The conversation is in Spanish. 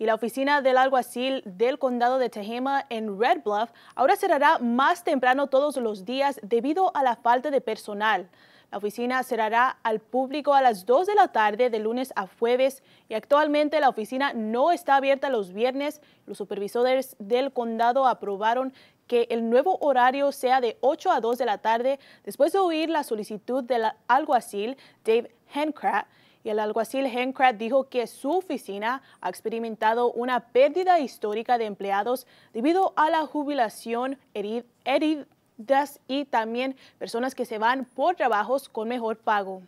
y la oficina del alguacil del condado de Tehama en Red Bluff ahora cerrará más temprano todos los días debido a la falta de personal. La oficina cerrará al público a las 2 de la tarde de lunes a jueves y actualmente la oficina no está abierta los viernes. Los supervisores del condado aprobaron que el nuevo horario sea de 8 a 2 de la tarde después de oír la solicitud del alguacil Dave Hencraft y el alguacil Hencrat dijo que su oficina ha experimentado una pérdida histórica de empleados debido a la jubilación heridas y también personas que se van por trabajos con mejor pago.